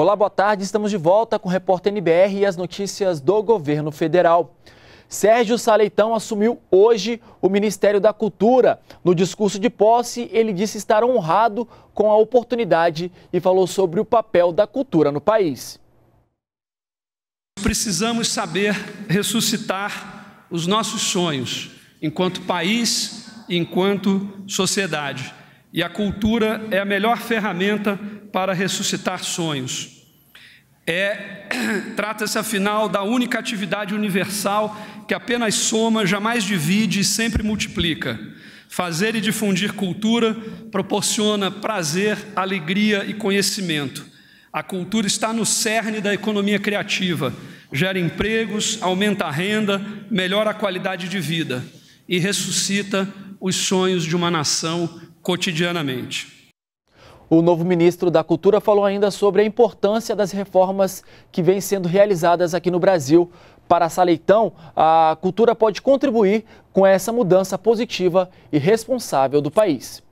Olá, boa tarde. Estamos de volta com o Repórter NBR e as notícias do governo federal. Sérgio Saleitão assumiu hoje o Ministério da Cultura. No discurso de posse, ele disse estar honrado com a oportunidade e falou sobre o papel da cultura no país. Precisamos saber ressuscitar os nossos sonhos enquanto país e enquanto sociedade. E a cultura é a melhor ferramenta para ressuscitar sonhos. É, Trata-se, afinal, da única atividade universal que apenas soma, jamais divide e sempre multiplica. Fazer e difundir cultura proporciona prazer, alegria e conhecimento. A cultura está no cerne da economia criativa, gera empregos, aumenta a renda, melhora a qualidade de vida e ressuscita os sonhos de uma nação cotidianamente. O novo ministro da Cultura falou ainda sobre a importância das reformas que vêm sendo realizadas aqui no Brasil. Para Saleitão, a cultura pode contribuir com essa mudança positiva e responsável do país.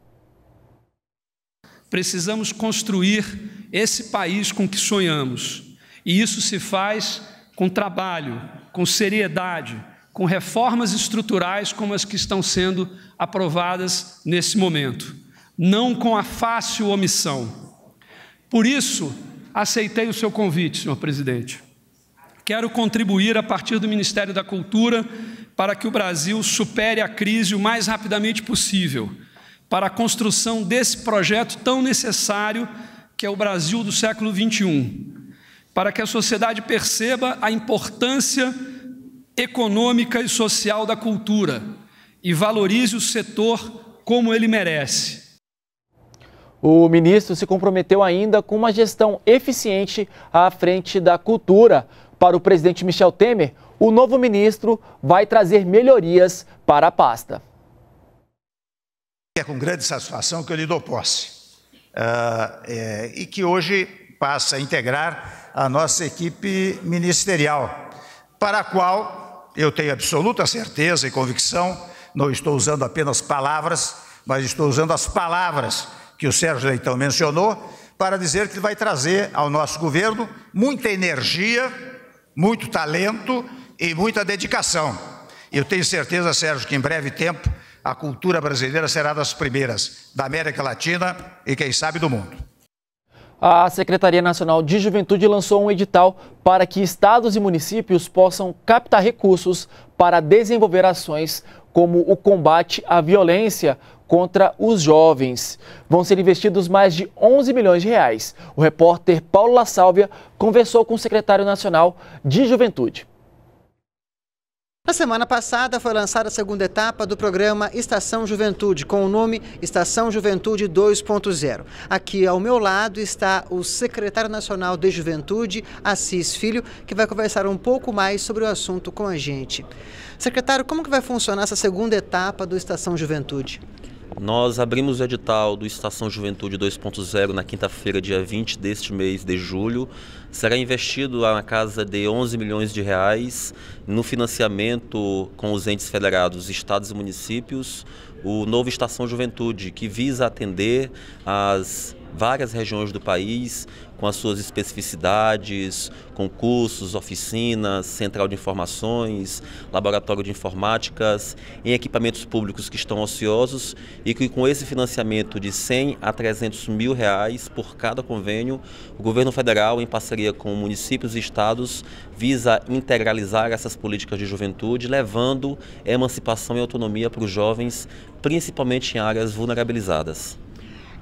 Precisamos construir esse país com que sonhamos. E isso se faz com trabalho, com seriedade, com reformas estruturais como as que estão sendo aprovadas nesse momento não com a fácil omissão. Por isso, aceitei o seu convite, senhor presidente. Quero contribuir a partir do Ministério da Cultura para que o Brasil supere a crise o mais rapidamente possível, para a construção desse projeto tão necessário que é o Brasil do século XXI, para que a sociedade perceba a importância econômica e social da cultura e valorize o setor como ele merece. O ministro se comprometeu ainda com uma gestão eficiente à frente da cultura. Para o presidente Michel Temer, o novo ministro vai trazer melhorias para a pasta. É com grande satisfação que eu lhe dou posse uh, é, e que hoje passa a integrar a nossa equipe ministerial, para a qual eu tenho absoluta certeza e convicção, não estou usando apenas palavras, mas estou usando as palavras que o Sérgio Leitão mencionou, para dizer que vai trazer ao nosso governo muita energia, muito talento e muita dedicação. Eu tenho certeza, Sérgio, que em breve tempo a cultura brasileira será das primeiras da América Latina e, quem sabe, do mundo. A Secretaria Nacional de Juventude lançou um edital para que estados e municípios possam captar recursos para desenvolver ações como o combate à violência contra os jovens. Vão ser investidos mais de 11 milhões de reais. O repórter Paulo La Sálvia conversou com o secretário nacional de Juventude. Na semana passada foi lançada a segunda etapa do programa Estação Juventude, com o nome Estação Juventude 2.0. Aqui ao meu lado está o secretário nacional de Juventude, Assis Filho, que vai conversar um pouco mais sobre o assunto com a gente. Secretário, como que vai funcionar essa segunda etapa do Estação Juventude? Nós abrimos o edital do Estação Juventude 2.0 na quinta-feira, dia 20 deste mês de julho. Será investido na casa de 11 milhões de reais no financiamento com os entes federados, estados e municípios, o novo Estação Juventude, que visa atender as várias regiões do país, com as suas especificidades, concursos, oficinas, central de informações, laboratório de informáticas, em equipamentos públicos que estão ociosos e que com esse financiamento de 100 a 300 mil reais por cada convênio, o governo federal, em parceria com municípios e estados, visa integralizar essas políticas de juventude, levando emancipação e autonomia para os jovens, principalmente em áreas vulnerabilizadas.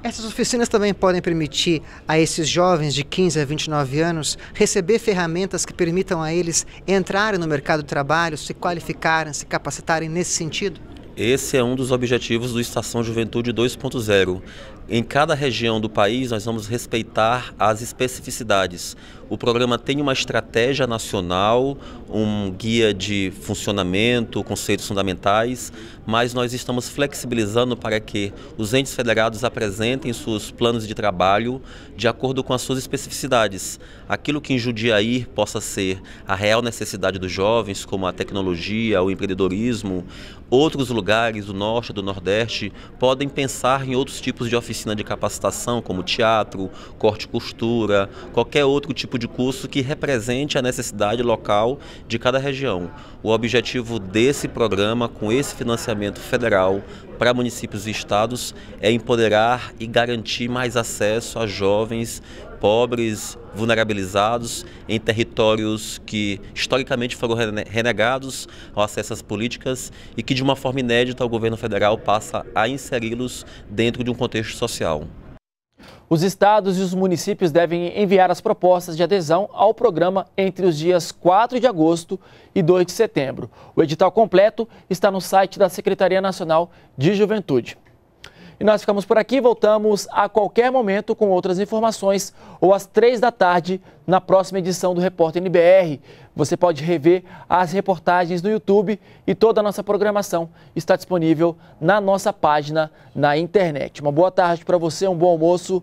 Essas oficinas também podem permitir a esses jovens de 15 a 29 anos receber ferramentas que permitam a eles entrarem no mercado de trabalho, se qualificarem, se capacitarem nesse sentido? Esse é um dos objetivos do Estação Juventude 2.0, em cada região do país, nós vamos respeitar as especificidades. O programa tem uma estratégia nacional, um guia de funcionamento, conceitos fundamentais, mas nós estamos flexibilizando para que os entes federados apresentem seus planos de trabalho de acordo com as suas especificidades. Aquilo que em Jundiaí possa ser a real necessidade dos jovens, como a tecnologia, o empreendedorismo, outros lugares do norte, do nordeste, podem pensar em outros tipos de oficinas oficina de capacitação, como teatro, corte e costura, qualquer outro tipo de curso que represente a necessidade local de cada região. O objetivo desse programa, com esse financiamento federal, para municípios e estados é empoderar e garantir mais acesso a jovens pobres, vulnerabilizados, em territórios que historicamente foram renegados ao acesso às políticas e que, de uma forma inédita, o governo federal passa a inseri-los dentro de um contexto social. Os estados e os municípios devem enviar as propostas de adesão ao programa entre os dias 4 de agosto e 2 de setembro. O edital completo está no site da Secretaria Nacional de Juventude. E nós ficamos por aqui, voltamos a qualquer momento com outras informações ou às três da tarde na próxima edição do Repórter NBR. Você pode rever as reportagens no YouTube e toda a nossa programação está disponível na nossa página na internet. Uma boa tarde para você, um bom almoço